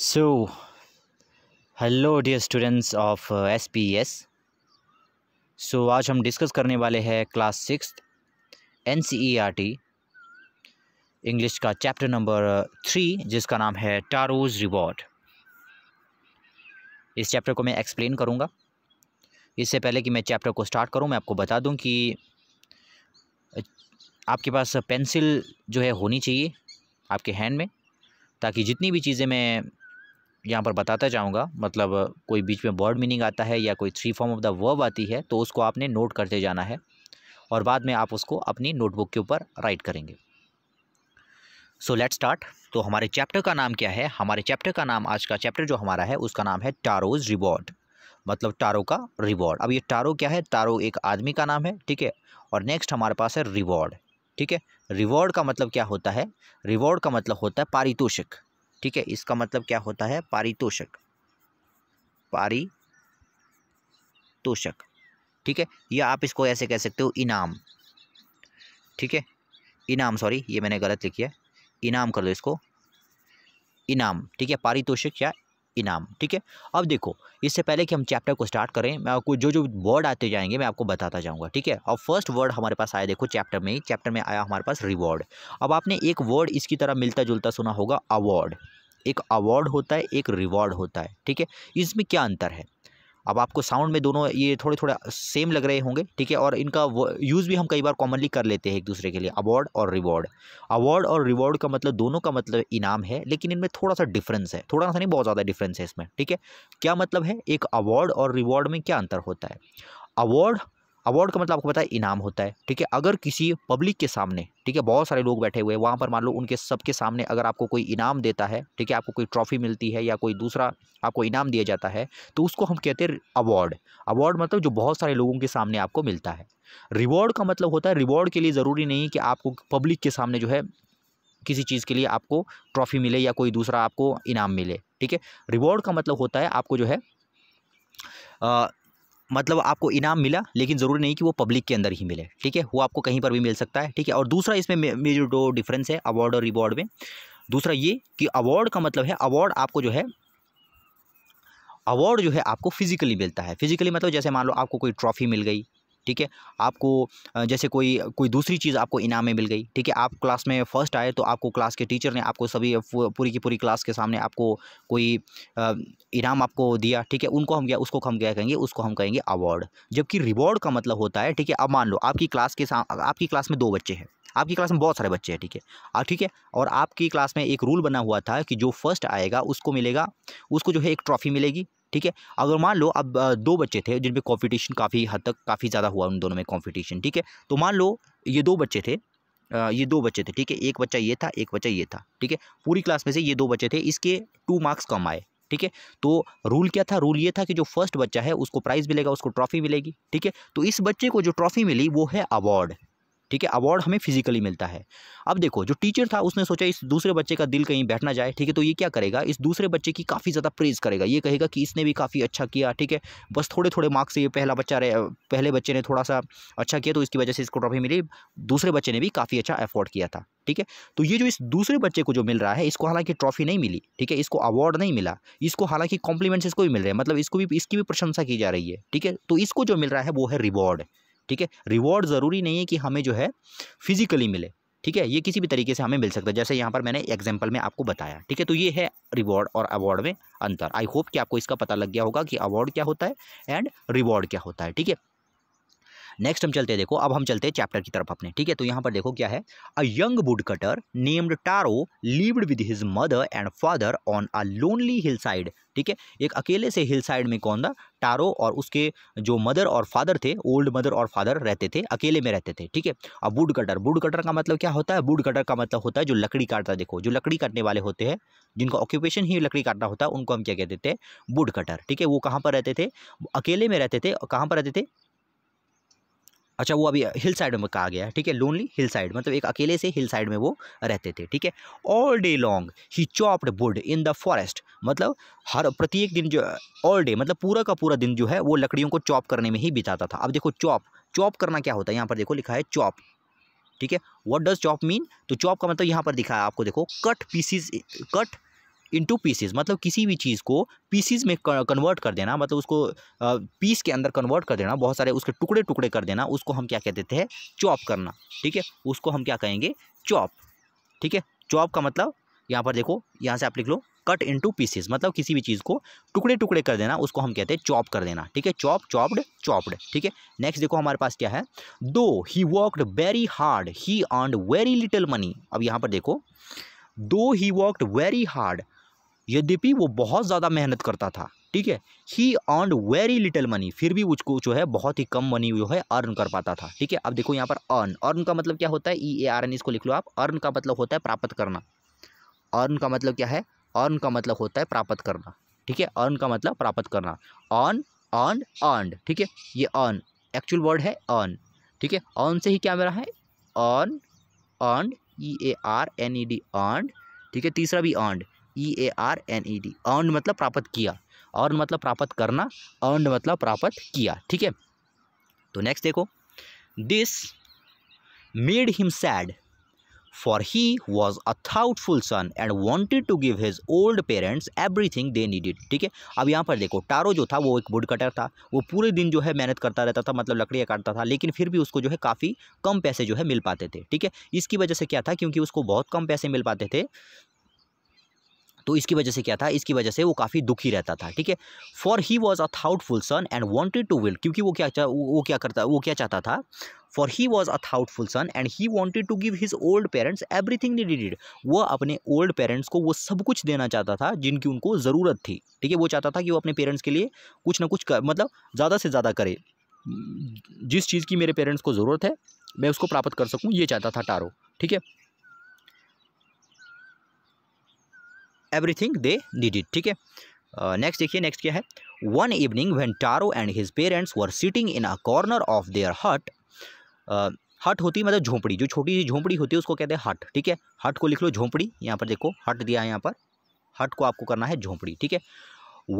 So hello dear students of S P S so आज हम discuss करने वाले हैं class six N C E R T English का चैप्टर नंबर थ्री जिसका नाम है टारोज रिवॉर्ड इस चैप्टर को मैं एक्सप्लेन करूँगा इससे पहले कि मैं चैप्टर को स्टार्ट करूँ मैं आपको बता दूँ कि आपके पास पेंसिल जो है होनी चाहिए आपके हैंड में ताकि जितनी भी चीज़ें मैं यहाँ पर बताता जाऊँगा मतलब कोई बीच में वर्ड मीनिंग आता है या कोई three form of the verb आती है तो उसको आपने नोट करते जाना है और बाद में आप उसको अपनी नोटबुक के ऊपर राइट करेंगे सो लेट स्टार्ट तो हमारे चैप्टर का नाम क्या है हमारे चैप्टर का नाम आज का चैप्टर जो हमारा है उसका नाम है टारोज रिवॉर्ड मतलब टारो का रिवॉर्ड अब ये टारो क्या है टारो एक आदमी का नाम है ठीक है और नेक्स्ट हमारे पास है रिवॉर्ड ठीक है रिवॉर्ड का मतलब क्या होता है रिवॉर्ड का मतलब होता है पारितोषिक ठीक है इसका मतलब क्या होता है पारितोषक पारितोषक ठीक है या आप इसको ऐसे कह सकते हो इनाम ठीक है इनाम सॉरी ये मैंने गलत लिखी है इनाम कर दो इसको इनाम ठीक है पारितोषिक या इनाम ठीक है अब देखो इससे पहले कि हम चैप्टर को स्टार्ट करें मैं आपको जो जो वर्ड आते जाएंगे मैं आपको बताता जाऊंगा ठीक है अब फर्स्ट वर्ड हमारे पास आया देखो चैप्टर में ही चैप्टर में आया हमारे पास रिवॉर्ड अब आपने एक वर्ड इसकी तरह मिलता जुलता सुना होगा अवार्ड एक अवार्ड होता है एक रिवॉर्ड होता है ठीक है इसमें क्या अंतर है अब आपको साउंड में दोनों ये थोड़े थोड़े सेम लग रहे होंगे ठीक है और इनका यूज़ भी हम कई बार कॉमनली कर लेते हैं एक दूसरे के लिए अवार्ड और रिवॉर्ड अवार्ड और रिवॉर्ड का मतलब दोनों का मतलब इनाम है लेकिन इनमें थोड़ा सा डिफरेंस है थोड़ा सा नहीं बहुत ज़्यादा डिफरेंस है इसमें ठीक है क्या मतलब है एक अवार्ड और रिवॉर्ड में क्या अंतर होता है अवार्ड अवार्ड का मतलब आपको पता है इनाम होता है ठीक है अगर किसी पब्लिक के सामने ठीक है बहुत सारे लोग बैठे हुए हैं वहाँ पर मान लो उनके सबके सामने अगर आपको कोई इनाम देता है ठीक है आपको कोई ट्रॉफी मिलती है या कोई दूसरा आपको इनाम दिया जाता है तो उसको हम कहते हैं अवार्ड अवार्ड मतलब जो बहुत सारे लोगों के सामने आपको मिलता है रिवॉर्ड का मतलब होता है रिवॉर्ड के लिए ज़रूरी नहीं कि आपको पब्लिक के सामने जो है किसी चीज़ के लिए आपको ट्रॉफी मिले या कोई दूसरा आपको इनाम मिले ठीक है रिवॉर्ड का मतलब होता है आपको जो है मतलब आपको इनाम मिला लेकिन ज़रूरी नहीं कि वो पब्लिक के अंदर ही मिले ठीक है वो आपको कहीं पर भी मिल सकता है ठीक है और दूसरा इसमें जो दो डिफरेंस है अवार्ड और रिवॉर्ड में दूसरा ये कि अवार्ड का मतलब है अवार्ड आपको जो है अवार्ड जो है आपको फिजिकली मिलता है फिजिकली मतलब जैसे मान लो आपको कोई ट्रॉफी मिल गई ठीक है आपको जैसे कोई कोई दूसरी चीज़ आपको इनाम में मिल गई ठीक है आप क्लास में फर्स्ट आए तो आपको क्लास के टीचर ने आपको सभी पूरी की पूरी क्लास के सामने आपको कोई इनाम आपको दिया ठीक है उनको हम क्या उसको हम क्या कहेंगे उसको हम कहेंगे अवार्ड जबकि रिवॉर्ड का मतलब होता है ठीक है अब मान लो आपकी क्लास के आपकी क्लास में दो बच्चे हैं आपकी क्लास में बहुत सारे बच्चे हैं ठीक है और ठीक है और आपकी क्लास में एक रूल बना हुआ था कि जो फर्स्ट आएगा उसको मिलेगा उसको जो है एक ट्रॉफ़ी मिलेगी ठीक है अगर मान लो अब दो बच्चे थे जिनमें कॉम्पिटिशन काफ़ी हद तक काफ़ी ज़्यादा हुआ उन दोनों में कॉम्पिटिशन ठीक है तो मान लो ये दो बच्चे थे ये दो बच्चे थे ठीक है एक बच्चा ये था एक बच्चा ये था ठीक है पूरी क्लास में से ये दो बच्चे थे इसके टू मार्क्स कम आए ठीक है तो रूल क्या था रूल ये था कि जो फर्स्ट बच्चा है उसको प्राइज़ मिलेगा उसको ट्रॉफी मिलेगी ठीक है तो इस बच्चे को जो ट्रॉफी मिली वो है अवार्ड ठीक है अवार्ड हमें फिजिकली मिलता है अब देखो जो टीचर था उसने सोचा इस दूसरे बच्चे का दिल कहीं बैठना जाए ठीक है तो ये क्या करेगा इस दूसरे बच्चे की काफ़ी ज़्यादा प्रेज़ करेगा ये कहेगा कि इसने भी काफ़ी अच्छा किया ठीक है बस थोड़े थोड़े मार्क्स से ये पहला बच्चा रहे पहले बच्चे ने थोड़ा सा अच्छा किया तो इसकी वजह से इसको ट्रॉफी मिली दूसरे बच्चे ने भी काफ़ी अच्छा एफोर्ड किया था ठीक है तो ये जो इस दूसरे बच्चे को जो मिल रहा है इसको हालांकि ट्रॉफी नहीं मिली ठीक है इसको अवार्ड नहीं मिला इसको हालांकि कॉम्प्लीमेंट्स इसको भी मिल रहे हैं मतलब इसको भी इसकी भी प्रशंसा की जा रही है ठीक है तो इसको जो मिल रहा है वो है रिवॉर्ड ठीक है रिवॉर्ड ज़रूरी नहीं है कि हमें जो है फिजिकली मिले ठीक है ये किसी भी तरीके से हमें मिल सकता है जैसे यहाँ पर मैंने एग्जाम्पल में आपको बताया ठीक है तो ये है रिवॉर्ड और अवार्ड में अंतर आई होप कि आपको इसका पता लग गया होगा कि अवार्ड क्या होता है एंड रिवॉर्ड क्या होता है ठीक है नेक्स्ट हम चलते हैं देखो अब हम चलते हैं चैप्टर की तरफ अपने ठीक है तो यहाँ पर देखो क्या है a young wood cutter named Taro lived with his mother and father on a lonely hill side ठीक है एक अकेले से हिल साइड में कौन था टारो और उसके जो मदर और फादर थे ओल्ड मदर और फादर रहते थे अकेले में रहते थे ठीक है अब वुड कटर वुड कटर का मतलब क्या होता है वुड कटर का मतलब होता है जो लकड़ी काटता देखो जो लकड़ी काटने वाले होते हैं जिनका ऑक्यूपेशन ही लकड़ी काटना होता है उनको हम क्या कहते थे वुड कटर ठीक है वो कहाँ पर रहते थे अकेले में रहते थे और कहाँ पर रहते थे अच्छा वो अभी हिल साइड में कहा गया है ठीक है लोनली हिल साइड मतलब एक अकेले से हिल साइड में वो रहते थे ठीक है all day long he chopped wood in the forest मतलब हर प्रत्येक दिन जो ऑल डे मतलब पूरा का पूरा दिन जो है वो लकड़ियों को चॉप करने में ही बिताता था अब देखो चॉप चॉप करना क्या होता है यहाँ पर देखो लिखा है चॉप ठीक है वट डज चॉप मीन तो चॉप का मतलब यहाँ पर दिखा है आपको देखो cut pieces cut into pieces मतलब किसी भी चीज़ को पीसीज में कन्वर्ट कर देना मतलब उसको पीस के अंदर कन्वर्ट कर देना बहुत सारे उसके टुकड़े टुकड़े कर देना उसको हम क्या कह देते हैं चॉप करना ठीक है उसको हम क्या कहेंगे चॉप ठीक है चॉप का मतलब यहाँ पर देखो यहाँ से आप लिख लो कट इंटू पीसीज मतलब किसी भी चीज़ को टुकड़े टुकड़े कर देना उसको हम कहते हैं चॉप कर देना ठीक है चॉप चॉप्ड चॉप्ड ठीक है नेक्स्ट देखो हमारे पास क्या है though he worked very hard he earn very little money अब यहाँ पर देखो दो ही वर्कड वेरी हार्ड यद्यपि वो बहुत ज़्यादा मेहनत करता था ठीक है he earn very little money फिर भी उसको जो है बहुत ही कम मनी जो है अर्न कर पाता था ठीक है अब देखो यहाँ पर अर्न अर्न का मतलब क्या होता है ई ए आर एन इसको लिख लो आप अर्न का मतलब होता है प्राप्त करना अर्न का मतलब क्या है अर्न का मतलब होता है प्राप्त करना ठीक है अर्न का मतलब प्राप्त करना अर्न अर्न अर्न ठीक है ये अर्न एक्चुअल वर्ड है अर्न ठीक है अर्न से ही क्या मेरा है earn earn E A R N E D earn ठीक है तीसरा भी earn E A R N E D earn मतलब प्राप्त किया अर्न मतलब प्राप्त करना अर्न मतलब प्राप्त किया ठीक है तो नेक्स्ट देखो this made him sad for he was a thoughtful son and wanted to give his old parents everything they needed ठीक है अब यहाँ पर देखो टारो जो था वो एक वुड कटर था वो पूरे दिन जो है मेहनत करता रहता था मतलब लकड़ियाँ काटता था लेकिन फिर भी उसको जो है काफ़ी कम पैसे जो है मिल पाते थे ठीक है इसकी वजह से क्या था क्योंकि उसको बहुत कम पैसे मिल पाते थे तो इसकी वजह से क्या था इसकी वजह से वो काफ़ी दुखी रहता था ठीक है for he was a thoughtful son and wanted to will क्योंकि वो क्या वो क्या करता वो क्या चाहता था for he was a thoughtful son and he wanted to give his old parents everything they did वो अपने ओल्ड पेरेंट्स को वो सब कुछ देना चाहता था जिनकी उनको ज़रूरत थी ठीक है वो चाहता था कि वो अपने पेरेंट्स के लिए कुछ ना कुछ कर, मतलब ज़्यादा से ज़्यादा करे जिस चीज़ की मेरे पेरेंट्स को ज़रूरत है मैं उसको प्राप्त कर सकूँ ये चाहता था टारो ठीक है एवरीथिंग दे नीडिड ठीक है नेक्स्ट uh, देखिए नेक्स्ट क्या है one evening when Taro and his parents were sitting in a corner of their hut hut होती है मतलब झोंपड़ी जो छोटी सी झोंपड़ी होती है उसको कहते हैं हट ठीक है हट को लिख लो झोंपड़ी यहाँ पर देखो हट दिया है यहाँ पर हट को आपको करना है झोंपड़ी ठीक है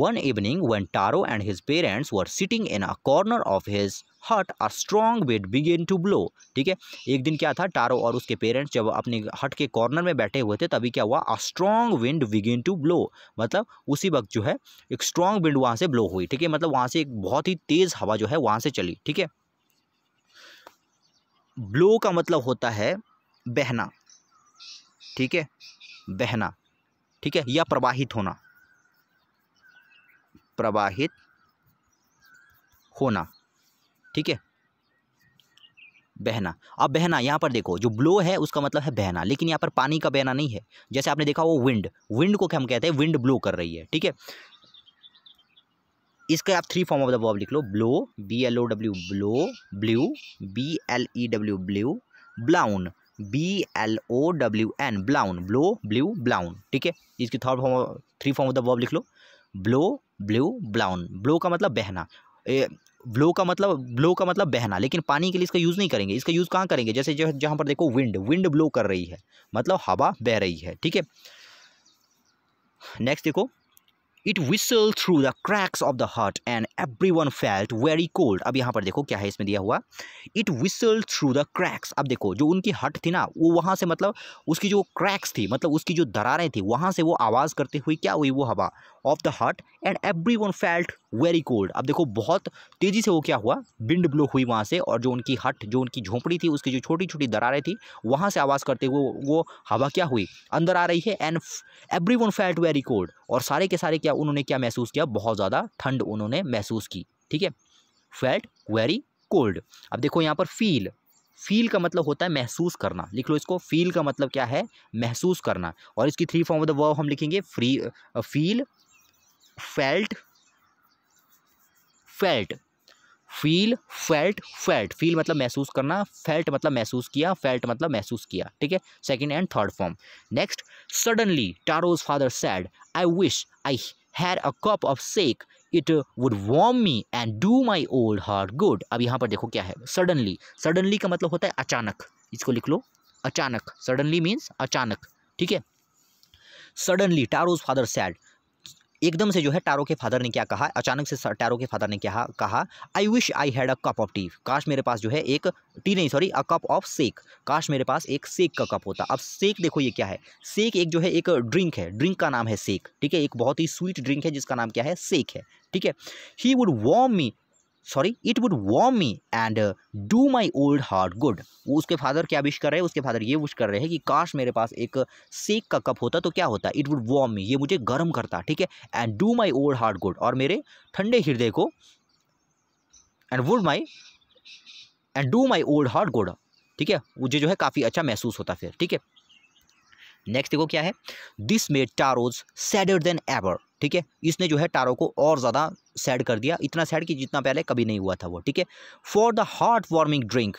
One evening, when Taro and his parents were sitting in a corner of his hut are strong wind began to blow ठीक है एक दिन क्या था टारो और उसके पेरेंट्स जब अपने हट के कॉर्नर में बैठे हुए थे तभी क्या हुआ a strong wind began to blow मतलब उसी वक्त जो है एक स्ट्रॉन्ग विंड वहाँ से ब्लो हुई ठीक है मतलब वहाँ से एक बहुत ही तेज़ हवा जो है वहाँ से चली ठीक है ब्लो का मतलब होता है बहना ठीक है बहना ठीक है या प्रवाहित होना प्रवाहित होना ठीक है बहना अब बहना यहाँ पर देखो जो ब्लो है उसका मतलब है बहना लेकिन यहाँ पर पानी का बहना नहीं है जैसे आपने देखा वो विंड विंड को क्या हम कहते हैं विंड ब्लो कर रही है ठीक है इसके आप three form of the verb लिख लो blow B L O W blow blew B L E W blew blown B L O W N blown blow blew blown ठीक है इसकी third form three form of the verb लिख लो blow blew brown blow का मतलब बहना ए, blow का मतलब ब्लो का मतलब बहना लेकिन पानी के लिए इसका यूज़ नहीं करेंगे इसका यूज़ कहाँ करेंगे जैसे जो जहाँ पर देखो विंड विंड ब्लो कर रही है मतलब हवा बह रही है ठीक है नेक्स्ट देखो it whistle through the cracks of the hut and every one felt very cold अब यहाँ पर देखो क्या है इसमें दिया हुआ it whistle through the cracks अब देखो जो उनकी हट थी ना वो वहाँ से मतलब उसकी जो क्रैक्स थी मतलब उसकी जो दरारें थी वहाँ से वो आवाज़ करते हुए क्या हुई वो हवा of the heart and every one felt very cold अब देखो बहुत तेज़ी से वो क्या हुआ विंड ब्लो हुई वहाँ से और जो उनकी हट जो उनकी झोंपड़ी थी उसकी जो छोटी छोटी दरारें थी वहाँ से आवाज़ करते हुए वो हवा क्या हुई अंदर आ रही है and every one felt very cold और सारे के सारे क्या उन्होंने क्या महसूस किया बहुत ज़्यादा ठंड उन्होंने महसूस की ठीक है फेल्ट वेरी कोल्ड अब देखो यहाँ पर फील फील का मतलब होता है महसूस करना लिख लो इसको फील का मतलब क्या है महसूस करना और इसकी three form of the verb हम लिखेंगे free feel felt felt feel felt felt feel मतलब महसूस करना फेल्ट मतलब महसूस किया फेल्ट मतलब महसूस किया ठीक है second and third form next suddenly Taro's father said I wish I had a cup of sake it would warm me and do my old heart good अब यहाँ पर देखो क्या है सडनली सडनली का मतलब होता है अचानक इसको लिख लो अचानक सडनली मीन्स अचानक ठीक है सडनली टारोज फादर सैड एकदम से जो है टारो के फादर ने क्या कहा अचानक से टारो के फादर ने क्या कहा I wish I had a cup of tea काश मेरे पास जो है एक टी नहीं sorry a cup of sake काश मेरे पास एक सेक का कप होता अब सेक देखो ये क्या है सेक एक जो है एक ड्रिंक है ड्रिंक का नाम है सेक ठीक है एक बहुत ही स्वीट ड्रिंक है जिसका नाम क्या है सेक है ठीक है he would warm me sorry it would warm me and do my old heart good वो उसके फादर क्या विश कर रहे हैं उसके फादर ये विश कर रहे हैं कि काश मेरे पास एक सेक uh, का कप होता तो क्या होता इट वुड वॉर्म मी ये मुझे गर्म करता ठीक है and do my old heart good और मेरे ठंडे हृदय को and would my and do my old heart good ठीक है मुझे जो है काफ़ी अच्छा महसूस होता फिर ठीक है नेक्स्ट देखो क्या है this made Taro's sadder than ever ठीक है इसने जो है टारो को और ज़्यादा सैड कर दिया इतना सैड कि जितना पहले कभी नहीं हुआ था वो ठीक है for the heart warming drink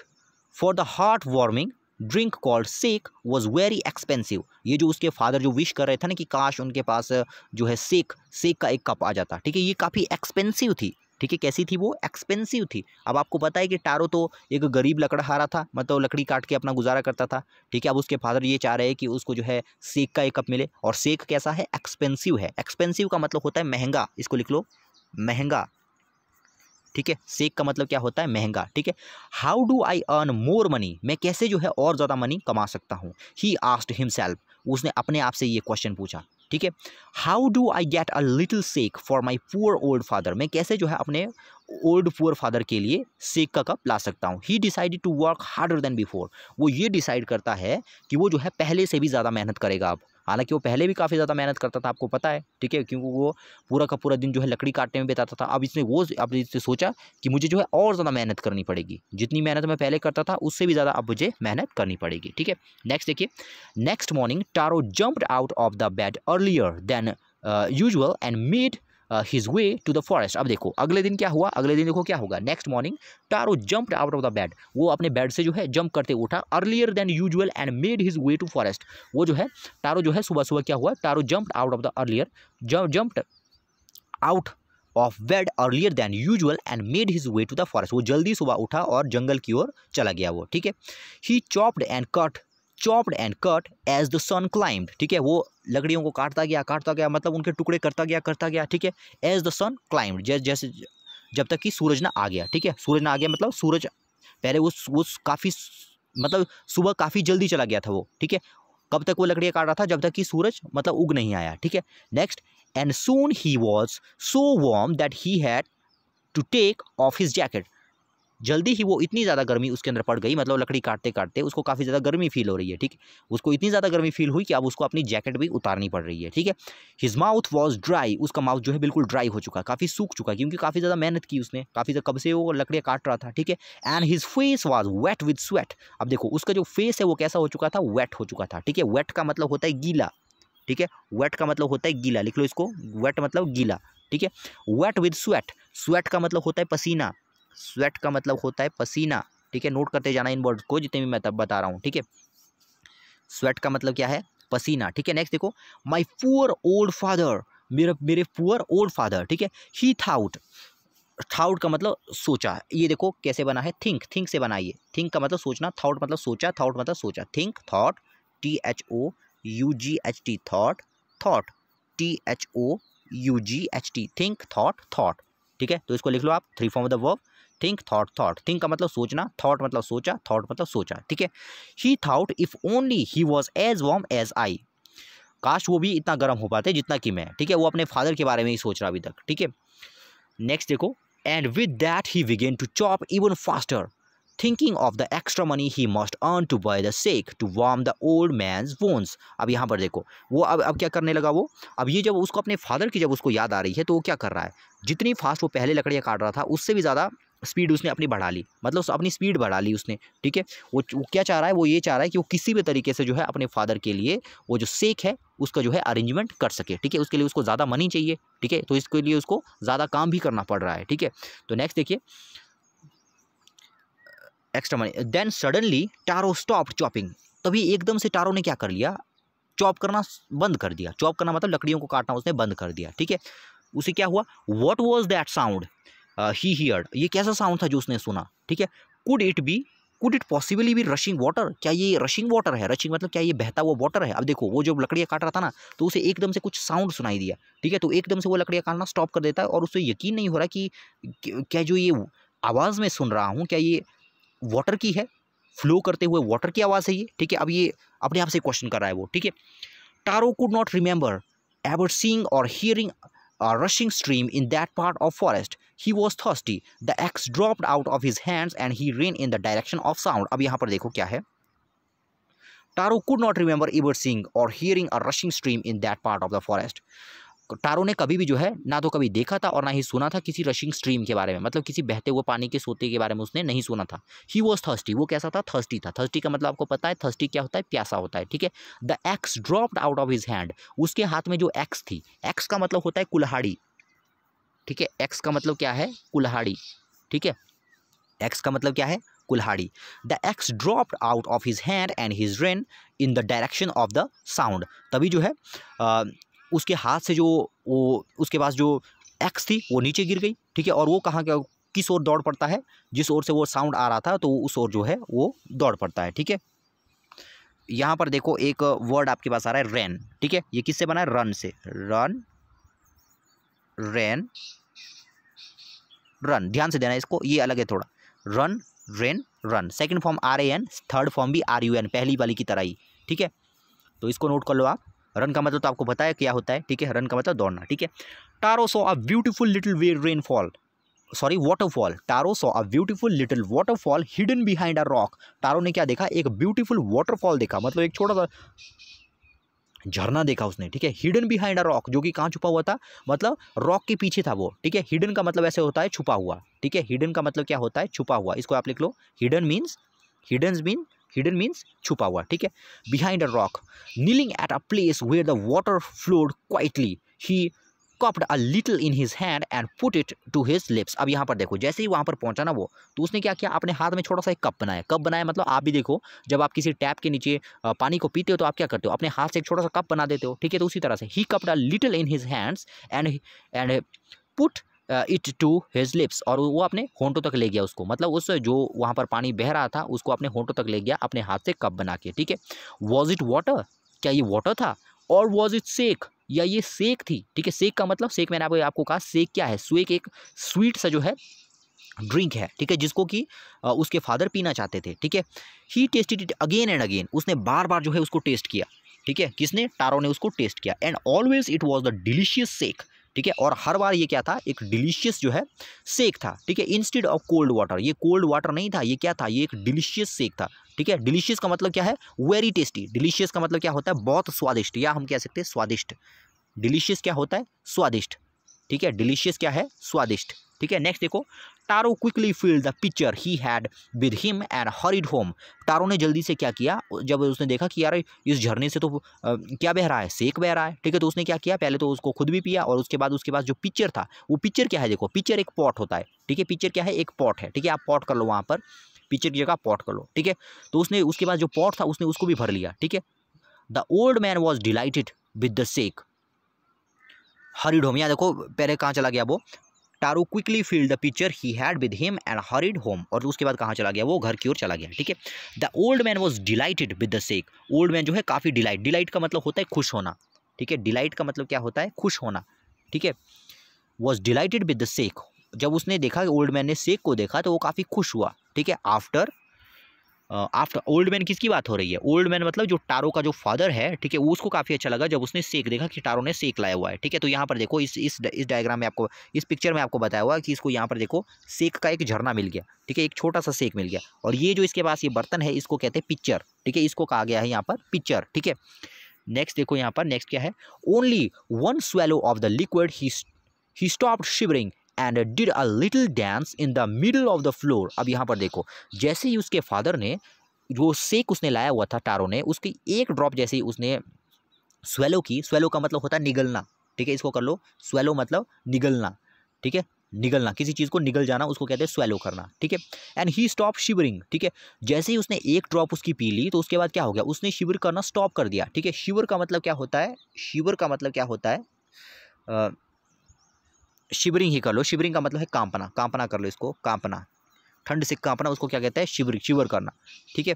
for the heart warming drink called sake was very expensive ये जो उसके फादर जो विश कर रहे थे ना कि काश उनके पास जो है सेक सेक का एक कप आ जाता ठीक है ये काफ़ी एक्सपेंसिव थी ठीक है कैसी थी वो एक्सपेंसिव थी अब आपको पता है कि टारो तो एक गरीब लकड़हारा था मतलब लकड़ी काट के अपना गुजारा करता था ठीक है अब उसके फादर ये चाह रहे हैं कि उसको जो है सेक का एक कप मिले और सेक कैसा है एक्सपेंसिव है एक्सपेंसिव का मतलब होता है महंगा इसको लिख लो महंगा ठीक है सेक का मतलब क्या होता है महंगा ठीक है how do I earn more money मैं कैसे जो है और ज़्यादा मनी कमा सकता हूँ ही आस्ट हिमसेल्फ उसने अपने आप से ये क्वेश्चन पूछा ठीक है how do I get a little sake for my poor old father मैं कैसे जो है अपने ओल्ड पुअर फादर के लिए सेक का कप ला सकता हूँ he decided to work harder than before वो ये डिसाइड करता है कि वो जो है पहले से भी ज़्यादा मेहनत करेगा अब हालांकि वो पहले भी काफ़ी ज़्यादा मेहनत करता था आपको पता है ठीक है क्योंकि वो पूरा का पूरा दिन जो है लकड़ी काटने में बिताता था अब इसने वो अब इससे सोचा कि मुझे जो है और ज़्यादा मेहनत करनी पड़ेगी जितनी मेहनत मैं पहले करता था उससे भी ज़्यादा अब मुझे मेहनत करनी पड़ेगी ठीक है नेक्स्ट देखिए next morning Taro jumped out of the bed earlier than usual and made his way to the forest अब देखो अगले दिन क्या हुआ अगले दिन देखो क्या होगा next morning Taro jumped out of the bed वो अपने बेड से जो है जंप करते उठा earlier than usual and made his way to forest वो जो है टारो जो है सुबह सुबह क्या हुआ Taro jumped out of the earlier jumped out of bed earlier than usual and made his way to the forest वो जल्दी सुबह उठा और जंगल की ओर चला गया वो ठीक है he chopped and cut chopped and cut as the sun climbed ठीक है वो लकड़ियों को काटता गया काटता गया मतलब उनके टुकड़े करता गया करता गया ठीक है एज द सन क्लाइम्ड जैसे जब तक कि सूरज ना आ गया ठीक है सूरज ना आ गया मतलब सूरज पहले उस उस काफ़ी मतलब सुबह काफ़ी जल्दी चला गया था वो ठीक है कब तक वो लकड़ियाँ काट रहा था जब तक कि सूरज मतलब उग नहीं आया ठीक है next and soon he was so warm that he had to take off his jacket जल्दी ही वो इतनी ज़्यादा गर्मी उसके अंदर पड़ गई मतलब लकड़ी काटते काटते उसको काफ़ी ज़्यादा गर्मी फील हो रही है ठीक उसको इतनी ज़्यादा गर्मी फील हुई कि अब उसको अपनी जैकेट भी उतारनी पड़ रही है ठीक है हिज माउथ वॉज ड्राई उसका माउथ जो है बिल्कुल ड्राई हो चुका काफ़ी सूख चुका क्योंकि काफ़ी ज़्यादा मेहनत की उसने काफ़ी ज़्यादा कब से वो लकड़ियाँ काट रहा था ठीक है and his face was wet with sweat अब देखो उसका जो फेस है वो कैसा हो चुका था वेट हो चुका था ठीक है वेट का मतलब होता है गीला ठीक है वेट का मतलब होता है गीला लिख लो इसको वेट मतलब गीला ठीक है वेट विद स्वेट स्वेट का मतलब होता है पसीना स्वेट का मतलब होता है पसीना ठीक है नोट करते जाना इन वर्ड्स को जितने भी मैं तब बता रहा हूँ ठीक है स्वेट का मतलब क्या है पसीना ठीक है नेक्स्ट देखो माई पुअर ओल्ड फादर मेरे मेरे पुअर ओल्ड फादर ठीक है ही थाउट थाउट का मतलब सोचा ये देखो कैसे बना है थिंक थिंक से बनाइए थिंक का मतलब सोचना थाउट मतलब सोचा थाउट मतलब सोचा think thought T H O U G H T thought thought T H O U G H T think thought thought ठीक है तो इसको लिख लो आप three form of the verb think thought thought think का मतलब सोचना थॉट मतलब सोचा थॉट मतलब सोचा ठीक है he thought if only he was as warm as I काश वो भी इतना गर्म हो पाते जितना कि मैं ठीक है वो अपने फादर के बारे में ही सोच रहा अभी तक ठीक है नेक्स्ट देखो and with that he began to chop even faster thinking of the extra money he must earn to buy the sake to warm the old man's bones अब यहाँ पर देखो वो अब अब क्या करने लगा वो अब ये जब उसको अपने फादर की जब उसको याद आ रही है तो वो क्या कर रहा है जितनी फास्ट वो पहले लकड़ियाँ काट रहा था उससे भी ज़्यादा स्पीड उसने अपनी बढ़ा ली मतलब अपनी स्पीड बढ़ा ली उसने ठीक है वो, वो क्या चाह रहा है वो ये चाह रहा है कि वो किसी भी तरीके से जो है अपने फादर के लिए वो जो सेक है उसका जो है अरेंजमेंट कर सके ठीक है उसके लिए उसको ज़्यादा मनी चाहिए ठीक है तो इसके लिए उसको ज़्यादा काम भी करना पड़ रहा है ठीक है तो नेक्स्ट देखिए extra money then suddenly Taro stop chopping तभी एकदम से टारो ने क्या कर लिया चॉप करना बंद कर दिया चॉप करना मतलब लकड़ियों को काटना उसने बंद कर दिया ठीक है उसे क्या हुआ what was that sound he heard ये कैसा साउंड था जो उसने सुना ठीक है could it be could it possibly be rushing water क्या ये रशिंग वाटर है रशिंग मतलब क्या ये बहता हुआ वाटर है अब देखो वो जब लकड़ियाँ काट रहा था ना तो उसे एकदम से कुछ साउंड सुनाई दिया ठीक है तो एकदम से वो लकड़ियाँ काटना स्टॉप कर देता है और उसे यकीन नहीं हो रहा कि क्या जो ये आवाज़ में सुन रहा हूँ क्या ये वाटर की है फ्लो करते हुए वाटर की आवाज़ है ये ठीक है अब ये अपने आप से क्वेश्चन कर रहा है वो ठीक है Taro could not remember ever seeing or hearing a rushing stream in that part of forest He was thirsty. The axe dropped out of his hands, and he ran in the direction of sound. अब यहाँ पर देखो क्या है Taro could not remember ever seeing or hearing a rushing stream in that part of the forest. Taro ने कभी भी जो है ना तो कभी देखा था और ना ही सुना था किसी रशिंग स्ट्रीम के बारे में मतलब किसी बहते हुए पानी के सोते के बारे में उसने नहीं सुना था ही वॉज थर्स्टी वो कैसा था थर्स्टी था थर्स्टी का मतलब आपको पता है थर्स्टी क्या होता है प्यासा होता है ठीक है the axe dropped out of his hand उसके हाथ में जो एक्स थी एक्स का मतलब होता है कुल्हाड़ी ठीक है एक्स का मतलब क्या है कुल्हाड़ी ठीक है एक्स का मतलब क्या है कुल्हाड़ी the axe dropped out of his hand and his ran in the direction of the sound तभी जो है उसके हाथ से जो वो उसके पास जो एक्स थी वो नीचे गिर गई ठीक है और वो कहाँ किस ओर दौड़ पड़ता है जिस ओर से वो साउंड आ रहा था तो उस ओर जो है वो दौड़ पड़ता है ठीक है यहाँ पर देखो एक वर्ड आपके पास आ रहा है रैन ठीक है ये किससे बना है रन से रन रैन रन ध्यान से देना इसको ये अलग है थोड़ा run ran run second form R A N third form भी आर यू एन पहली वाली की तरह ही ठीक है तो इसको नोट कर लो आप रन का मतलब तो आपको पता है क्या होता है ठीक है रन का मतलब दौड़ना ठीक है Taro saw a beautiful little way rainfall sorry waterfall Taro saw a beautiful little waterfall hidden behind a rock Taro ने क्या देखा एक ब्यूटीफुल वाटरफॉल देखा मतलब एक छोटा सा झरना देखा उसने ठीक है हिडन बिहाइंड अ रॉक जो कि कहाँ छुपा हुआ था मतलब रॉक के पीछे था वो ठीक है हिडन का मतलब ऐसे होता है छुपा हुआ ठीक है हिडन का मतलब क्या होता है छुपा हुआ इसको आप लिख लो hidden means hidden mean hidden means छुपा हुआ ठीक है behind a rock kneeling at a place where the water flowed quietly he cupped a little in his hand and put it to his lips अब यहाँ पर देखो जैसे ही वहाँ पर पहुँचा ना वो तो उसने क्या किया अपने हाथ में छोटा सा एक कप बनाया कप बनाया मतलब आप भी देखो जब आप किसी टैप के नीचे पानी को पीते हो तो आप क्या करते हो अपने हाथ से एक छोटा सा कप बना देते हो ठीक है तो उसी तरह से he cupped a little in his hands and and put it to his lips और वो अपने होंटों तक ले गया उसको मतलब उस जो वहाँ पर पानी बह रहा था उसको अपने होंटों तक ले गया अपने हाथ से कप बना के ठीक है वॉज इट वाटर क्या ये वाटर था और वॉज इट सेक या ये सेक थी ठीक है सेक का मतलब सेक मैंने आपको आपको कहा सेक क्या है स्वेक एक स्वीट सा जो है ड्रिंक है ठीक है जिसको कि उसके फादर पीना चाहते थे ठीक है he tasted it again and again उसने बार बार जो है उसको टेस्ट किया ठीक है किसने टारो ने उसको टेस्ट किया and always it was the delicious sake ठीक है और हर बार ये क्या था एक डिलीशियस जो है सेक था ठीक है इंस्टेड ऑफ कोल्ड वाटर ये कोल्ड वाटर नहीं था ये क्या था ये एक डिलीशियस सेक था ठीक है डिलीशियस का मतलब क्या है वेरी टेस्टी डिलीशियस का मतलब क्या होता है बहुत स्वादिष्ट या हम कह सकते हैं स्वादिष्ट डिलीशियस क्या होता है स्वादिष्ट ठीक है डिलीशियस क्या है स्वादिष्ट ठीक है नेक्स्ट देखो Taro quickly filled the pitcher he had with him and hurried home Taro ने जल्दी से क्या किया जब उसने देखा कि यार इस झरने से तो आ, क्या बह रहा है सेक बह रहा है ठीक है तो उसने क्या किया पहले तो उसको खुद भी पिया और उसके बाद उसके पास जो पिक्चर था वो पिक्चर क्या है देखो पिक्चर एक पॉट होता है ठीक है पिक्चर क्या है एक पॉट है ठीक है आप पॉट कर लो वहाँ पर पिक्चर की जगह पॉट कर लो ठीक है तो उसने उसके पास जो पॉट था उसने उसको भी भर लिया ठीक है the old man was delighted with the sake hurried home यहाँ देखो पहले कहाँ चला गया वो Taro quickly filled the pitcher he had with him and hurried home और उसके बाद कहाँ चला गया वो घर की ओर चला गया ठीक है the old man was delighted with the sake old man जो है काफ़ी डिलाइट डिलाइट का मतलब होता है खुश होना ठीक है डिलाइट का मतलब क्या होता है खुश होना ठीक है was delighted with the sake जब उसने देखा ओल्ड मैन ने सेक को देखा तो वो काफ़ी खुश हुआ ठीक है आफ्टर आफ्टर ओल्ड मैन किसकी बात हो रही है ओल्ड मैन मतलब जो टारो का जो फादर है ठीक है उसको काफ़ी अच्छा लगा जब उसने सेक देखा कि टारो ने सेक लाया हुआ है ठीक है तो यहाँ पर देखो इस इस इस डायग्राम में आपको इस पिक्चर में आपको बताया हुआ कि इसको यहाँ पर देखो सेक का एक झरना मिल गया ठीक है एक छोटा सा सेक मिल गया और ये जो इसके पास ये बर्तन है इसको कहते हैं पिक्चर ठीक है इसको कहा गया है यहाँ पर पिक्चर ठीक है नेक्स्ट देखो यहाँ पर नेक्स्ट क्या है only one swallow of the liquid he stop shivering and did a little dance in the middle of the floor अब यहाँ पर देखो जैसे ही उसके फादर ने जो सेक उसने लाया हुआ था टारो ने उसकी एक ड्रॉप जैसे ही उसने स्वेलो की स्वेलो का मतलब होता है निगलना ठीक है इसको कर लो स्वेलो मतलब निगलना ठीक है निगलना किसी चीज़ को निगल जाना उसको कहते हैं स्वेलो करना ठीक है एंड ही स्टॉप शिवरिंग ठीक है जैसे ही उसने एक ड्रॉप उसकी पी ली तो उसके बाद क्या हो गया उसने शिवर करना स्टॉप कर दिया ठीक है शिवर का मतलब क्या होता है शिवर का मतलब क्या होता है शिवरिंग ही कर लो शिवरिंग का मतलब है कांपना कांपना कर लो इसको कांपना ठंड से कांपना उसको क्या कहते हैं शिवर शिवर करना ठीक है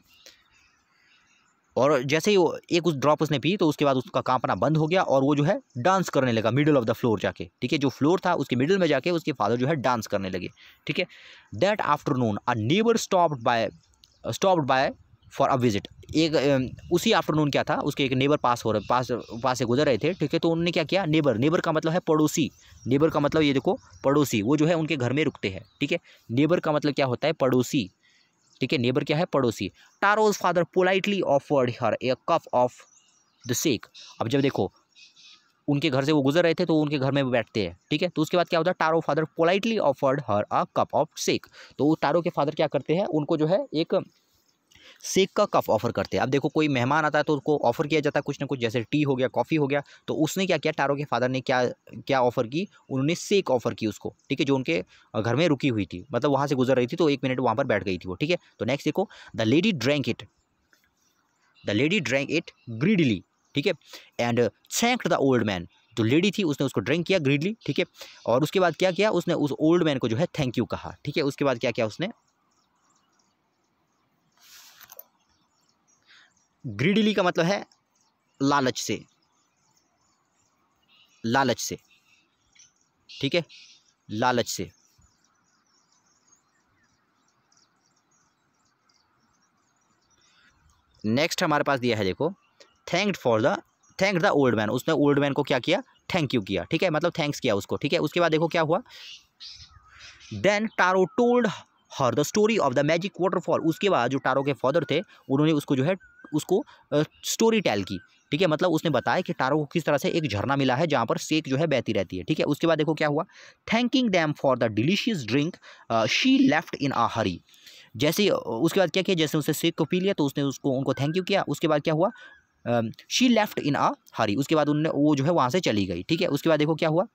और जैसे ही वो एक उस ड्रॉप उसने पी तो उसके बाद उसका कांपना बंद हो गया और वो जो है डांस करने लगा मिडिल ऑफ द फ्लोर जाके ठीक है जो फ्लोर था उसके मिडिल में जाके उसके फादर जो है डांस करने लगे ठीक है that afternoon a neighbour stopped by stopped by for a visit एक उसी आफ्टरनून क्या था उसके एक नेबर पास हो रहे पास पास से गुजर रहे थे ठीक है तो उन्होंने क्या किया नेबर नेबर का मतलब है पड़ोसी नेबर का मतलब ये देखो पड़ोसी वो जो है उनके घर में रुकते हैं ठीक है नेबर का मतलब क्या होता है पड़ोसी ठीक है नेबर क्या है पड़ोसी Taro's father politely offered her a cup of the sake अब जब देखो उनके घर से वो गुजर रहे थे तो उनके घर में बैठते हैं ठीक है तो उसके बाद क्या होता है Taro father politely offered her a cup of sake तो वो टारो के फादर क्या करते हैं उनको जो है एक शेक का कप ऑफर करते हैं अब देखो कोई मेहमान आता है तो उसको ऑफर किया जाता है कुछ ना कुछ जैसे टी हो गया कॉफ़ी हो गया तो उसने क्या किया टारो के फादर ने क्या क्या ऑफर की उन्होंने शेक ऑफर की उसको ठीक है जो उनके घर में रुकी हुई थी मतलब वहाँ से गुजर रही थी तो एक मिनट वहाँ पर बैठ गई थी वो ठीक है तो नेक्स्ट देखो the lady drank it the lady drank it greedily ठीक है and thanked the old man जो लेडी थी उसने उसको ड्रिंक किया ग्रीडली ठीक है और उसके बाद क्या किया उसने उस ओल्ड मैन को जो है थैंक यू कहा ठीक है उसके बाद क्या किया उसने ग्रीडिली का मतलब है लालच से लालच से ठीक है लालच से नेक्स्ट हमारे पास दिया है देखो thank for the thank the old man उसने ओल्ड मैन को क्या किया थैंक यू किया ठीक है मतलब थैंक्स किया उसको ठीक है उसके बाद देखो क्या हुआ then Taro told her the story of the magic waterfall उसके बाद जो टारो के फादर थे उन्होंने उसको जो है उसको स्टोरी टेल की ठीक है मतलब उसने बताया कि टारो को किस तरह से एक झरना मिला है जहाँ पर सेक जो है बहती रहती है ठीक है उसके बाद देखो क्या हुआ thanking them for the delicious drink she left in a hurry जैसे उसके बाद क्या किया जैसे उसने सेक को पी लिया तो उसने उसको उनको थैंक यू किया उसके बाद क्या हुआ शी लेफ्ट इन आ हरी उसके बाद उनने वो जो है वहाँ से चली गई ठीक है उसके बाद देखो क्या हुआ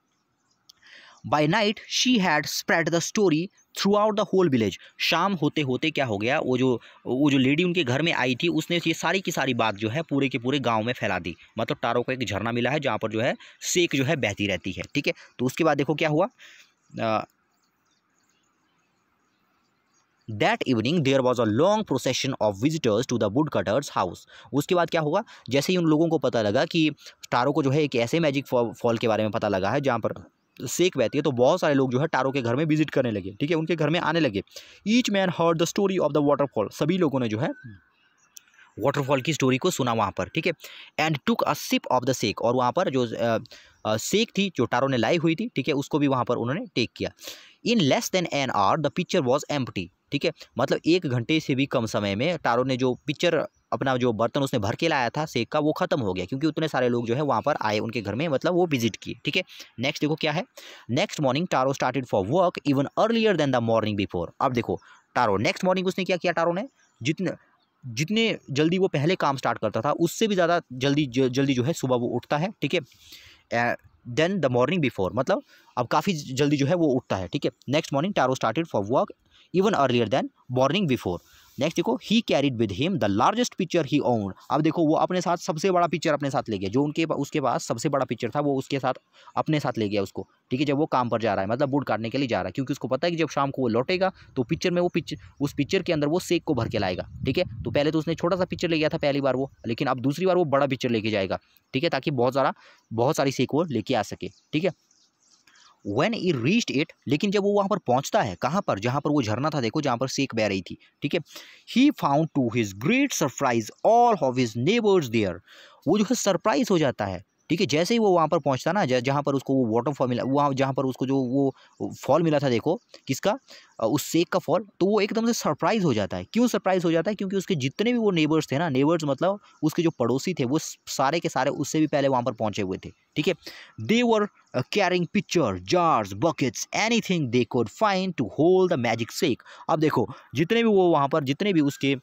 by night she had spread the story throughout the whole village शाम होते होते क्या हो गया वो जो वो जो लेडी उनके घर में आई थी उसने ये सारी की सारी बात जो है पूरे के पूरे गांव में फैला दी मतलब टारो का एक झरना मिला है जहाँ पर जो है सेक जो है बहती रहती है ठीक है तो उसके बाद देखो क्या हुआ that evening there was a long procession of visitors to the woodcutter's house उसके बाद क्या होगा जैसे ही उन लोगों को पता लगा कि टारो को जो है एक ऐसे मैजिक फॉल के बारे में पता लगा है जहाँ पर सेक बहती है तो बहुत सारे लोग जो है टारो के घर में विजिट करने लगे ठीक है उनके घर में आने लगे each man heard the story of the waterfall सभी लोगों ने जो है वाटरफॉल की स्टोरी को सुना वहाँ पर ठीक है and took a sip of the sake और वहाँ पर जो सेक थी जो टारो ने लाई हुई थी ठीक है उसको भी वहाँ पर उन्होंने टेक किया in less than an hour the pitcher was empty ठीक है मतलब एक घंटे से भी कम समय में टारो ने जो पिक्चर अपना जो बर्तन उसने भर के लाया था सेक का वो खत्म हो गया क्योंकि उतने सारे लोग जो है वहाँ पर आए उनके घर में मतलब वो विजिट किए ठीक है नेक्स्ट देखो क्या है next morning Taro started for work even earlier than the morning before अब देखो टारो नेक्स्ट मॉर्निंग उसने क्या किया टारो ने जितने जितने जल्दी वो पहले काम स्टार्ट करता था उससे भी ज़्यादा जल्दी जल्दी जो है सुबह वो उठता है ठीक है देन द मॉर्निंग बिफोर मतलब अब काफ़ी जल्दी जो है वो उठता है ठीक है next morning Taro started for work even earlier than morning before next देखो he carried with him the largest pitcher he own अब देखो वो अपने साथ सबसे बड़ा पिक्चर अपने साथ ले गया जो उनके उसके पास सबसे बड़ा पिक्चर था वो उसके साथ अपने साथ ले गया उसको ठीक है जब वो काम पर जा रहा है मतलब बूट काटने के लिए जा रहा है क्योंकि उसको पता है कि जब शाम को वो लौटेगा तो पिक्चर में वो पिक्चर उस पिक्चर के अंदर वो सेक को भर के लाएगा ठीक है तो पहले तो उसने छोटा सा पिक्चर ले गया था पहली बार वो लेकिन अब दूसरी बार वो बड़ा पिक्चर लेके जाएगा ठीक है ताकि बहुत सारा बहुत सारी सेक वो लेके आ सके ठीक है वेन ई रीच इट लेकिन जब वो वहाँ पर पहुँचता है कहाँ पर जहाँ पर वो झरना था देखो जहाँ पर सेक बह रही थी ठीक है he found to his great surprise all of his neighbours there वो जो है सरप्राइज हो जाता है ठीक है जैसे ही वो वहाँ पर पहुँचता ना जहाँ पर उसको वो वाटर फॉल मिला वहाँ जहाँ पर उसको जो वो फॉल मिला था देखो किसका उस सेक का फॉल तो वो एकदम से सरप्राइज़ हो जाता है क्यों सरप्राइज़ हो जाता है क्योंकि उसके जितने भी वो नेबर्स थे ना नेबर्स मतलब उसके जो पड़ोसी थे वो सारे के सारे उससे भी पहले वहाँ पर पहुँचे हुए थे ठीक है they were carrying pitcher jars buckets anything they could find to hold the magic sake अब देखो जितने भी वो वहाँ पर जितने भी उसके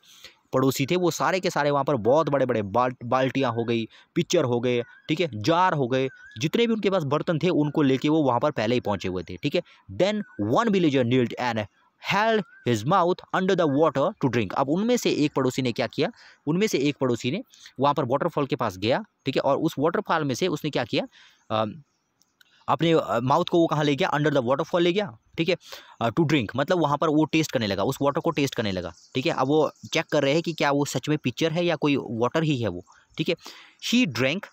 पड़ोसी थे वो सारे के सारे वहाँ पर बहुत बड़े बड़े बाल बाल्टियाँ हो गई पिक्चर हो गए ठीक है जार हो गए जितने भी उनके पास बर्तन थे उनको लेके वो वहाँ पर पहले ही पहुँचे हुए थे ठीक है then one villager kneeled and held his mouth under the water to drink अब उनमें से एक पड़ोसी ने क्या किया उनमें से एक पड़ोसी ने वहाँ पर वाटरफॉल के पास गया ठीक है और उस वाटरफॉल में से उसने क्या किया अपने माउथ को वो कहाँ ले गया अंडर द वाटरफॉल ले गया ठीक है टू ड्रिंक मतलब वहाँ पर वो टेस्ट करने लगा उस वाटर को टेस्ट करने लगा ठीक है अब वो चेक कर रहे हैं कि क्या वो सच में पिक्चर है या कोई वाटर ही है वो ठीक है he drank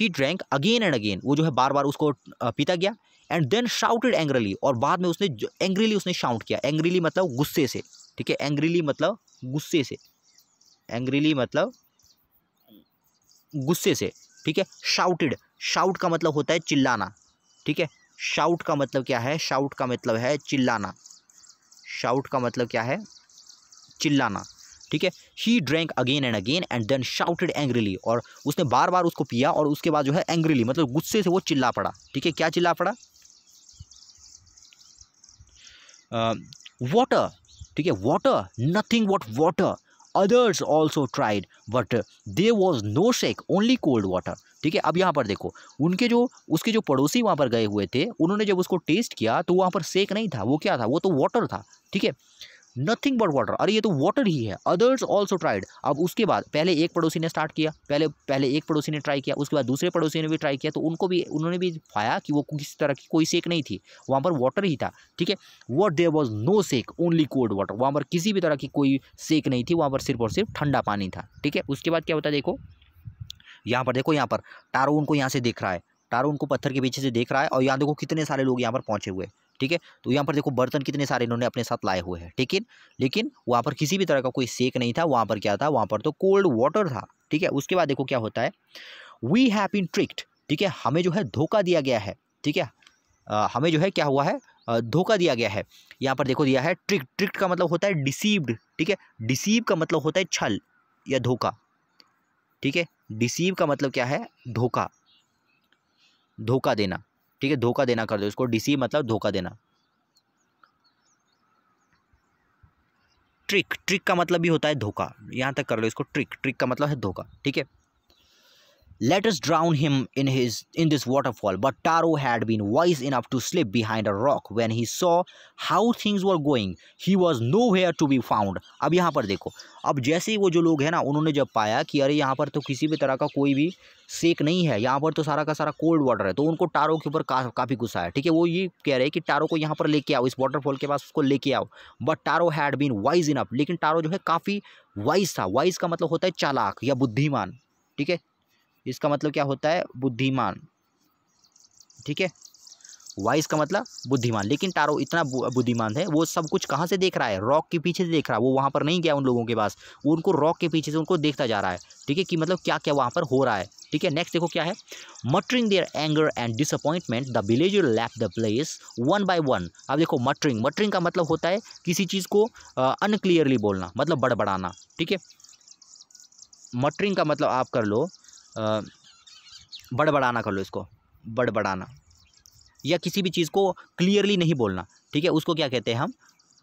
he drank again and again वो जो है बार बार उसको पीता गया एंड देन शाउटेड एंग्रली और बाद में उसने एंग्रीली उसने शाउट किया एंग्रीली मतलब गुस्से से ठीक है एंग्रीली मतलब गुस्से से एंग्रीली मतलब गुस्से से ठीक है शाउटेड शाउट का मतलब होता है चिल्लाना ठीक है शाउट का मतलब क्या है शाउट का मतलब है चिल्लाना शाउट का मतलब क्या है चिल्लाना ठीक है he drank again and again and then shouted angrily और उसने बार बार उसको पिया और उसके बाद जो है एंग्रीली मतलब गुस्से से वो चिल्ला पड़ा ठीक है क्या चिल्ला पड़ा वॉटर ठीक है water nothing what water others also tried but they was no sake only cold water ठीक है अब यहाँ पर देखो उनके जो उसके जो पड़ोसी वहाँ पर गए हुए थे उन्होंने जब उसको टेस्ट किया तो वहाँ पर शेक नहीं था वो क्या था वो तो वाटर था ठीक है नथिंग बट वाटर अरे ये तो वाटर ही है अदर्स ऑल्सो ट्राइड अब उसके बाद पहले एक पड़ोसी ने स्टार्ट किया पहले पहले एक पड़ोसी ने ट्राई किया उसके बाद दूसरे पड़ोसी ने भी ट्राई किया तो उनको भी उन्होंने भी पाया कि वो किसी तरह की कोई सेक नहीं थी वहाँ पर वाटर ही था ठीक है but there was no sake only cold water वहाँ पर किसी भी तरह की कोई सेक नहीं थी वहाँ पर सिर्फ और सिर्फ ठंडा पानी था ठीक है उसके बाद क्या होता है देखो यहाँ पर देखो यहाँ पर टारो उनको यहाँ से देख रहा है टारो उनको पत्थर के पीछे से देख रहा है और यहाँ देखो कितने सारे लोग यहाँ पर पहुँचे हुए ठीक है तो यहाँ पर देखो बर्तन कितने सारे इन्होंने अपने साथ लाए हुए हैं ठीक है लेकिन वहाँ पर किसी भी तरह का कोई सेक नहीं था वहाँ पर क्या था वहाँ पर तो कोल्ड वाटर था ठीक है उसके बाद देखो क्या होता है वी हैव इन ट्रिक्ड ठीक है हमें जो है धोखा दिया गया है ठीक है हमें जो है क्या हुआ है धोखा दिया गया है यहाँ पर देखो दिया है ट्रिक ट्रिक्ट का मतलब होता है डिसीव्ड ठीक है डिसीव का मतलब होता है छल या धोखा ठीक है डिसीव का मतलब क्या है धोखा धोखा देना ठीक है धोखा देना कर दो इसको डिसीव मतलब धोखा देना ट्रिक ट्रिक का मतलब भी होता है धोखा यहाँ तक कर लो इसको ट्रिक ट्रिक का मतलब है धोखा ठीक है Let us drown him in his in this waterfall. But Taro had been wise enough to slip behind a rock when he saw how things were going. He was nowhere to be found. अब यहाँ पर देखो अब जैसे वो जो लोग हैं ना उन्होंने जब पाया कि अरे यहाँ पर तो किसी भी तरह का कोई भी सेक नहीं है यहाँ पर तो सारा का सारा कोल्ड वाटर है तो उनको टारो के ऊपर का, काफ़ी गुस्सा है ठीक है वो ये कह रहे हैं कि टारो को यहाँ पर लेके आओ इस वाटरफॉल के पास उसको लेके आओ but Taro had been wise enough लेकिन टारो जो है काफ़ी वाइज था वाइज का मतलब होता है चालाक या बुद्धिमान ठीक है इसका मतलब क्या होता है बुद्धिमान ठीक है वाइस का मतलब बुद्धिमान लेकिन टारो इतना बुद्धिमान है वो सब कुछ कहाँ से देख रहा है रॉक के पीछे से देख रहा है वो वहाँ पर नहीं गया उन लोगों के पास वो उनको रॉक के पीछे से उनको देखता जा रहा है ठीक है कि मतलब क्या क्या वहाँ पर हो रहा है ठीक है नेक्स्ट देखो क्या है muttering their anger and disappointment the village left the place one by one अब देखो मटरिंग मटरिंग का मतलब होता है किसी चीज़ को अनक्लियरली बोलना मतलब बड़बड़ाना ठीक है मटरिंग का मतलब आप कर लो बड़बड़ाना कर लो इसको बड़बड़ाना या किसी भी चीज़ को क्लियरली नहीं बोलना ठीक है उसको क्या कहते हैं हम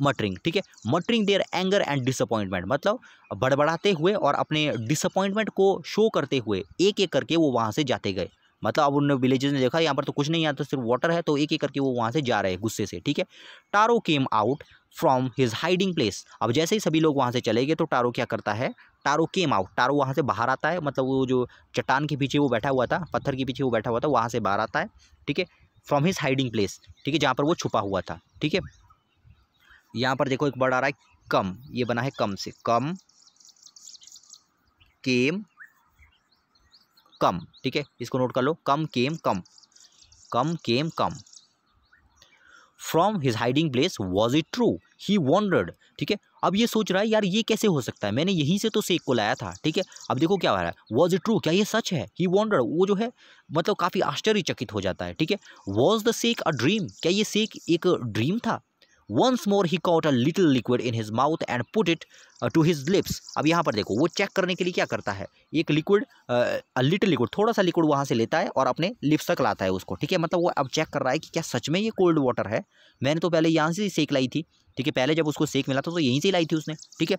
मटरिंग ठीक है muttering their anger and disappointment मतलब बड़बड़ाते हुए और अपने डिसअपॉइंटमेंट को शो करते हुए एक एक करके वो वहाँ से जाते गए मतलब अब उन विलेजेस ने देखा यहाँ पर तो कुछ नहीं यहाँ तो सिर्फ वाटर है तो एक एक करके वो वहाँ से जा रहे हैं गुस्से से ठीक है Taro came out from his hiding place अब जैसे ही सभी लोग वहाँ से चले गए तो टारो क्या करता है टारो केम आउट टारो वहाँ से बाहर आता है मतलब वो जो चट्टान के पीछे वो बैठा हुआ था पत्थर के पीछे वो बैठा हुआ था वहाँ से बाहर आता है ठीक है फ्रॉम हिज हाइडिंग प्लेस ठीक है जहाँ पर वो छुपा हुआ था ठीक है यहाँ पर देखो एक बर्ड आ रहा है कम ये बना है कम से कम केम कम ठीक है इसको नोट कर लो come came come come came come from his hiding place was it true he wondered ठीक है अब ये सोच रहा है यार ये कैसे हो सकता है मैंने यहीं से तो सेक को लाया था ठीक है अब देखो क्या हो रहा है वॉज इट ट्रू क्या ये सच है ही वॉन्डर वो जो है मतलब काफ़ी आश्चर्यचकित हो जाता है ठीक है was the sake a dream क्या ये सेक एक ड्रीम था once more he caught a little liquid in his mouth and put it to his lips अब यहाँ पर देखो वो चेक करने के लिए क्या करता है एक लिक्विड अ लिटिल लिक्विड थोड़ा सा लिक्विड वहाँ से लेता है और अपने लिप्स तक लाता है उसको ठीक है मतलब वो अब चेक कर रहा है कि क्या सच में ये कोल्ड वाटर है मैंने तो पहले यहाँ से ही सेक लाई थी ठीक है पहले जब उसको सेक मिला था तो यहीं से लाई थी उसने ठीक है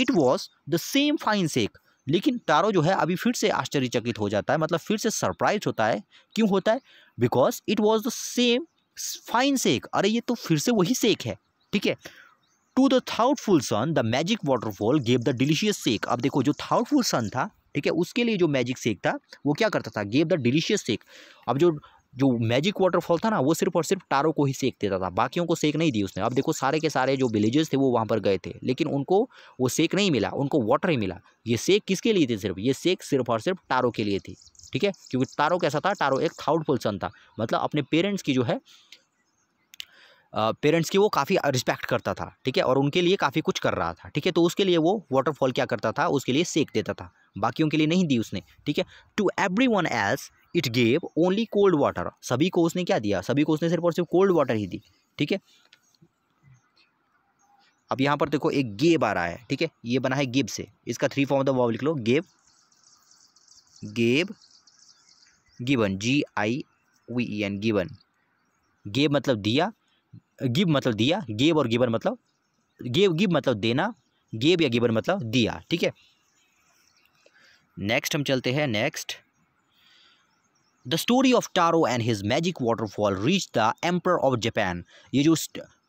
it was the same fine sake लेकिन तारो जो है अभी फिर से आश्चर्यचकित हो जाता है मतलब फिर से सरप्राइज होता है क्यों होता है because it was the same fine sake अरे ये तो फिर से वही सेक है ठीक है to the thoughtful son the magic waterfall gave the delicious sake अब देखो जो थाउटफुल सन था ठीक है उसके लिए जो मैजिक सेक था वो क्या करता था गेव द डिलीशियस सेक अब जो जो मैजिक वाटरफॉल था ना वो सिर्फ और सिर्फ टारो को ही सेक देता था बाकियों को सेक नहीं दी उसने अब देखो सारे के सारे जो विलेजेस थे वो वहाँ पर गए थे लेकिन उनको वो सेक नहीं मिला उनको वाटर ही मिला ये सेक किसके लिए थे सिर्फ ये सेक सिर्फ और सिर्फ टारो के लिए थी ठीक है क्योंकि टारो कैसा था टारो एक थाउड पर्सन था मतलब अपने पेरेंट्स की जो है पेरेंट्स की वो काफ़ी रिस्पेक्ट करता था ठीक है और उनके लिए काफ़ी कुछ कर रहा था ठीक है तो उसके लिए वो वाटरफॉल क्या करता था उसके लिए सेक देता था बाकियों के लिए नहीं दी उसने ठीक है to everyone else it gave only cold water सभी को उसने क्या दिया सभी को उसने सिर्फ और सिर्फ कोल्ड वाटर ही दी ठीक है अब यहाँ पर देखो एक गेब आ रहा है ठीक है ये बना है गिब से इसका थ्री फॉर्म ऑफ द वॉव लिख लो gave gave given G I V N e given gave मतलब दिया गिब मतलब दिया गेब और गिबन मतलब गेब गिब मतलब देना गेब या गिबन मतलब दिया ठीक है नेक्स्ट हम चलते हैं next the story of Taro and his magic waterfall reach the emperor of Japan ये जो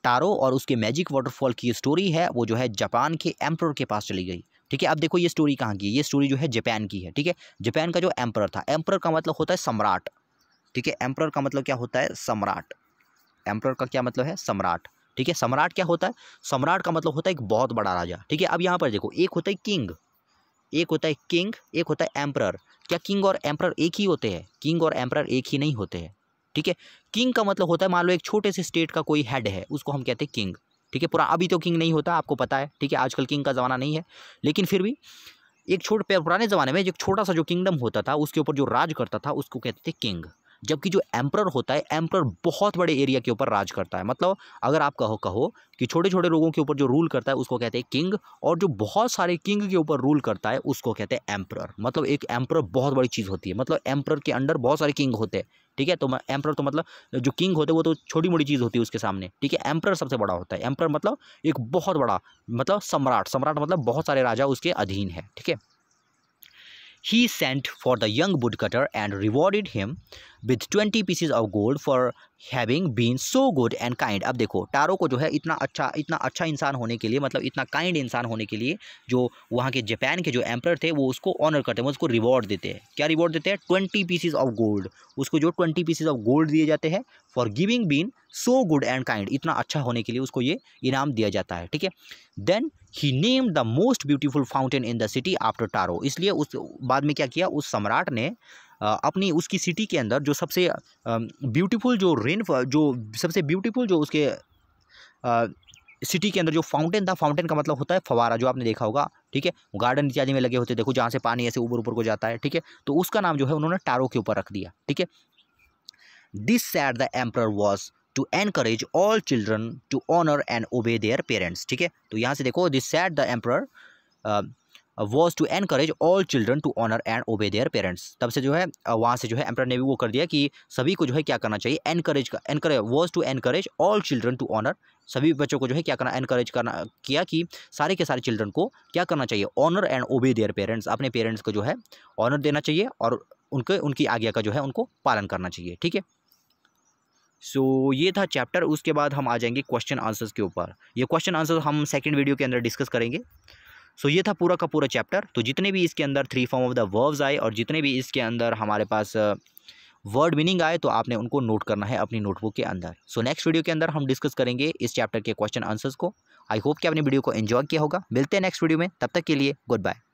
टारो और उसके मैजिक वाटरफॉल की स्टोरी है वो जो है जापान के एम्पर के पास चली गई ठीक है अब देखो ये स्टोरी कहाँ की है ये स्टोरी जो है जापान की है ठीक है जापान का जो एम्पर था एम्पर का मतलब होता है सम्राट ठीक है एम्पर का मतलब क्या होता है सम्राट एम्पर का क्या मतलब है सम्राट ठीक है सम्राट क्या होता है सम्राट का मतलब होता है एक बहुत बड़ा राजा ठीक है अब यहाँ पर देखो एक होता है किंग एक होता है किंग एक होता है एम्प्रर क्या किंग और एम्प्रर एक ही होते हैं किंग और एम्प्रर एक ही नहीं होते हैं ठीक है किंग का मतलब होता है मान लो एक छोटे से स्टेट का कोई हेड है उसको हम कहते हैं किंग ठीक है पूरा अभी तो किंग नहीं होता आपको पता है ठीक है आजकल किंग का ज़माना नहीं है लेकिन फिर भी एक छोटे पुराने ज़माने में जो छोटा सा जो किंगडम होता था उसके ऊपर जो राज करता था उसको कहते थे किंग जबकि जो एम्प्रर होता है एम्प्रर बहुत बड़े एरिया के ऊपर राज करता है मतलब अगर आप कहो कहो कि छोटे छोटे लोगों के ऊपर जो रूल करता है उसको कहते हैं किंग और जो बहुत सारे किंग के ऊपर रूल करता है उसको कहते हैं एम्प्रर मतलब एक एम्प्रर बहुत बड़ी चीज़ होती है मतलब एम्प्रर के अंडर बहुत सारे किंग होते हैं ठीक है तो एम्प्रर तो मतलब जो किंग होते हैं वो तो छोटी मोटी चीज़ होती है उसके सामने ठीक है एम्प्रर सबसे बड़ा होता है एम्प्रर मतलब एक बहुत बड़ा मतलब सम्राट सम्राट मतलब बहुत सारे राजा उसके अधीन है ठीक है He sent for the young woodcutter and rewarded him with twenty pieces of gold for having been so good and kind अब देखो टारो को जो है इतना अच्छा इतना अच्छा इंसान होने के लिए मतलब इतना काइंड इंसान होने के लिए जो वहाँ के जापान के जो एम्पर थे वो उसको ऑनर करते हैं उसको रिवॉर्ड देते हैं क्या रिवॉर्ड देते हैं ट्वेंटी पीसीज ऑफ गोल्ड उसको जो ट्वेंटी पीसीज ऑफ गोल्ड दिए जाते हैं for giving been so good and kind इतना अच्छा होने के लिए उसको ये इनाम दिया जाता है ठीक है then he name the most beautiful fountain in the city after Taro इसलिए उस बाद में क्या किया उस सम्राट ने अपनी उसकी सिटी के अंदर जो सबसे ब्यूटीफुल जो रेन जो सबसे ब्यूटीफुल जो उसके सिटी के अंदर जो फाउंटेन था फाउंटेन का मतलब होता है फवारा जो आपने देखा होगा ठीक है गार्डन इत्यादि में लगे होते देखो जहाँ से पानी ऐसे ऊपर ऊपर को जाता है ठीक है तो उसका नाम जो है उन्होंने टारो के ऊपर रख दिया ठीक है this said the emperor was to encourage all children to honour and obey their parents ठीक है तो यहाँ से देखो this set the emperor was to encourage all children to honour and obey their parents तब से जो है uh, वहाँ से जो है एम्प्रर ने भी वो कर दिया कि सभी को जो है क्या करना चाहिए एनकरेज का encourage was to encourage all children to honour सभी बच्चों को जो है क्या करना एनकरेज करना किया कि सारे के सारे चिल्ड्रन को क्या करना चाहिए honour and obey their parents अपने पेरेंट्स को जो है ऑनर देना चाहिए और उनके उनकी आज्ञा का जो है उनको पालन करना चाहिए ठीक है सो so, ये था चैप्टर उसके बाद हम आ जाएंगे क्वेश्चन आंसर्स के ऊपर ये क्वेश्चन आंसर हम सेकंड वीडियो के अंदर डिस्कस करेंगे सो so, ये था पूरा का पूरा चैप्टर तो जितने भी इसके अंदर three form of the verbs आए और जितने भी इसके अंदर हमारे पास वर्ड मीनिंग आए तो आपने उनको नोट करना है अपनी नोटबुक के अंदर सो नेक्स्ट वीडियो के अंदर हम डिस्कस करेंगे इस चैप्टर के क्वेश्चन आंसर्स को आई होप कि आपने वीडियो को एन्जॉय किया होगा मिलते हैं नेक्स्ट वीडियो में तब तक के लिए गुड बाय